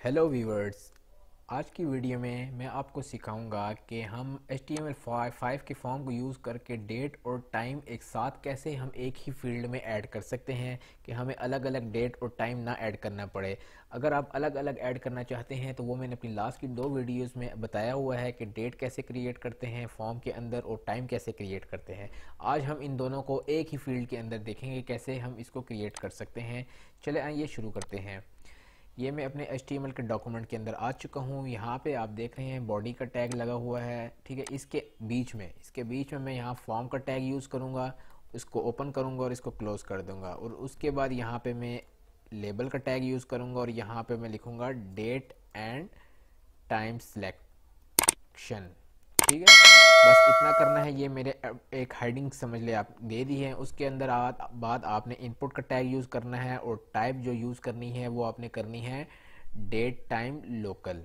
Hello viewers, आज की video में मैं आपको सिखाऊंगा कि हम एच टी के फॉर्म को यूज़ करके डेट और टाइम एक साथ कैसे हम एक ही फील्ड में ऐड कर सकते हैं कि हमें अलग अलग डेट और टाइम ना ऐड करना पड़े अगर आप अलग अलग ऐड करना चाहते हैं तो वो मैंने अपनी लास्ट की दो वीडियोस में बताया हुआ है कि डेट कैसे क्रिएट करते हैं फॉर्म के अंदर और टाइम कैसे क्रिएट करते हैं आज हम इन दोनों को एक ही फील्ड के अंदर देखेंगे कैसे हम इसको क्रिएट कर सकते हैं चले आइए शुरू करते हैं ये मैं अपने एच के डॉक्यूमेंट के अंदर आ चुका हूँ यहाँ पे आप देख रहे हैं बॉडी का टैग लगा हुआ है ठीक है इसके बीच में इसके बीच में मैं यहाँ फॉर्म का टैग यूज़ करूँगा इसको ओपन करूँगा और इसको क्लोज़ कर दूँगा और उसके बाद यहाँ पे मैं लेबल का टैग यूज़ करूँगा और यहाँ पे मैं लिखूँगा डेट एंड टाइम सिलेक्शन ठीक है बस इतना करना है ये मेरे एक हेडिंग समझ ले आप दे दी है उसके अंदर आ, बाद आपने इनपुट का टैग यूज़ करना है और टाइप जो यूज़ करनी है वो आपने करनी है डेट टाइम लोकल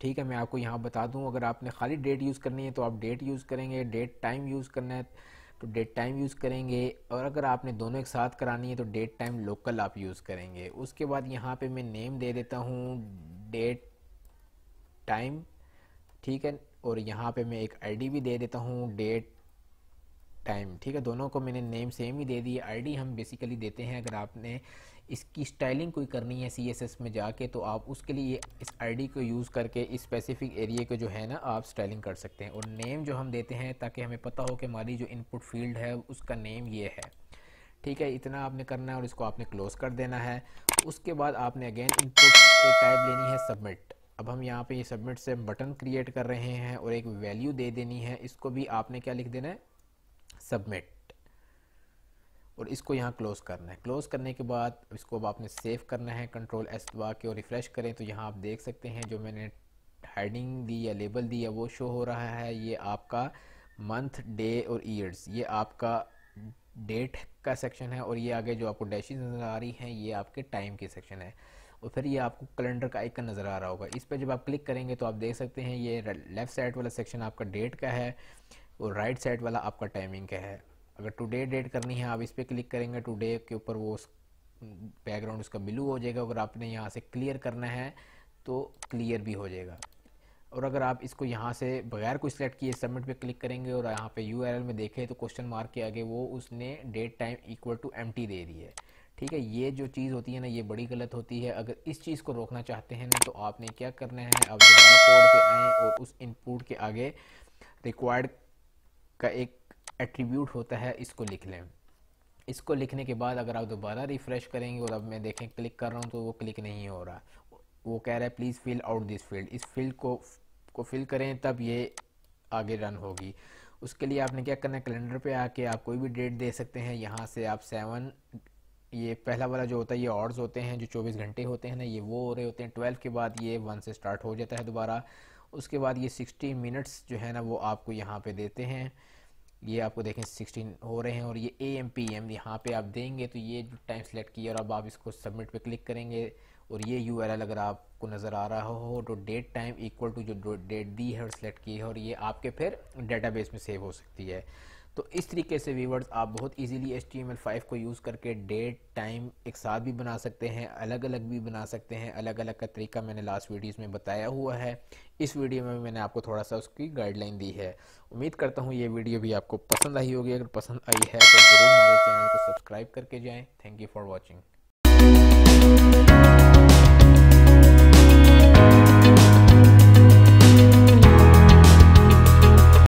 ठीक है मैं आपको यहाँ बता दूँ अगर आपने खाली डेट यूज़ करनी है तो आप डेट यूज़ करेंगे डेट टाइम यूज़ करना है तो डेट टाइम यूज़ करेंगे और अगर आपने दोनों एक साथ करानी है तो डेट टाइम लोकल आप यूज़ करेंगे उसके बाद यहाँ पे मैं नेम दे देता हूँ डेट टाइम ठीक है और यहाँ पे मैं एक आईडी भी दे देता हूँ डेट टाइम ठीक है दोनों को मैंने नेम सेम ही दे दी आईडी हम बेसिकली देते हैं अगर आपने इसकी स्टाइलिंग कोई करनी है सीएसएस में जाके तो आप उसके लिए इस आईडी को यूज़ करके इस स्पेसिफिक एरिया को जो है ना आप स्टाइलिंग कर सकते हैं और नेम जो हम देते हैं ताकि हमें पता हो कि हमारी जो इनपुट फील्ड है उसका नेम ये है ठीक है इतना आपने करना है और इसको आपने क्लोज़ कर देना है उसके बाद आपने अगेन इनपुट एक टाइप लेनी है सबमिट अब हम यहाँ पे ये सबमिट से बटन क्रिएट कर रहे हैं और एक वैल्यू दे देनी है इसको भी आपने क्या लिख देना है सबमिट और इसको यहाँ क्लोज करना है क्लोज करने के बाद इसको अब आपने सेव करना है कंट्रोल एस दबा के और रिफ़्रेश करें तो यहाँ आप देख सकते हैं जो मैंने हेडिंग दी या लेबल दी है वो शो हो रहा है ये आपका मंथ डे और ईयर्स ये आपका डेट का सेक्शन है और ये आगे जो आपको डैशेज नज़र आ रही हैं ये आपके टाइम के सेक्शन है और तो फिर ये आपको कैलेंडर का आइकन नज़र आ रहा होगा इस पर जब आप क्लिक करेंगे तो आप देख सकते हैं ये लेफ़्ट साइड वाला सेक्शन आपका डेट का है और राइट साइड वाला आपका टाइमिंग का है अगर टुडे डेट करनी है आप इस पर क्लिक करेंगे टुडे के ऊपर वो बैकग्राउंड उसका ब्लू हो जाएगा अगर आपने यहाँ से क्लियर करना है तो क्लियर भी हो जाएगा और अगर आप इसको यहाँ से बगैर कुछ सेलेक्ट किए सबमिट पे क्लिक करेंगे और यहाँ पे यू में देखें तो क्वेश्चन मार्क के आगे वो उसने date time equal to M दे दी है ठीक है ये जो चीज़ होती है ना ये बड़ी गलत होती है अगर इस चीज़ को रोकना चाहते हैं ना तो आपने क्या करना है आप दोबारा कोड पे आएँ और उस इनपुट के आगे रिक्वायर्ड का एक एट्रीब्यूट होता है इसको लिख लें इसको लिखने के बाद अगर आप दोबारा रिफ़्रेश करेंगे और अब मैं देखें क्लिक कर रहा हूँ तो वो क्लिक नहीं हो रहा वो कह रहा है please fill out this field इस फील्ड को को फिल करें तब ये आगे रन होगी उसके लिए आपने क्या करना है कैलेंडर पे आके आप कोई भी डेट दे सकते हैं यहाँ से आप सेवन ये पहला वाला जो होता है ये ऑर्ड्स होते हैं जो 24 घंटे होते हैं ना ये वो हो रहे होते हैं 12 के बाद ये वन से स्टार्ट हो जाता है दोबारा उसके बाद ये 60 मिनट्स जो है ना वो आपको यहाँ पे देते हैं ये आपको देखें 16 हो रहे हैं और ये ए एम पी एम यहाँ पर आप देंगे तो ये टाइम सेलेक्ट किया और अब आप इसको सबमिट पर क्लिक करेंगे और ये यू अगर आपको नज़र आ रहा हो तो डेट टाइम इक्वल टू जो डेट दी है और सेलेक्ट की है और ये आपके फिर डेटा में सेव हो सकती है तो इस तरीके से वीवर्स आप बहुत इजीली एच टी को यूज़ करके डेट टाइम एक साथ भी बना सकते हैं अलग अलग भी बना सकते हैं अलग अलग का तरीका मैंने लास्ट वीडियोस में बताया हुआ है इस वीडियो में मैंने आपको थोड़ा सा उसकी गाइडलाइन दी है उम्मीद करता हूँ ये वीडियो भी आपको पसंद आई होगी अगर पसंद आई है तो ज़रूर हमारे चैनल को सब्सक्राइब करके जाएँ थैंक यू फॉर वॉचिंग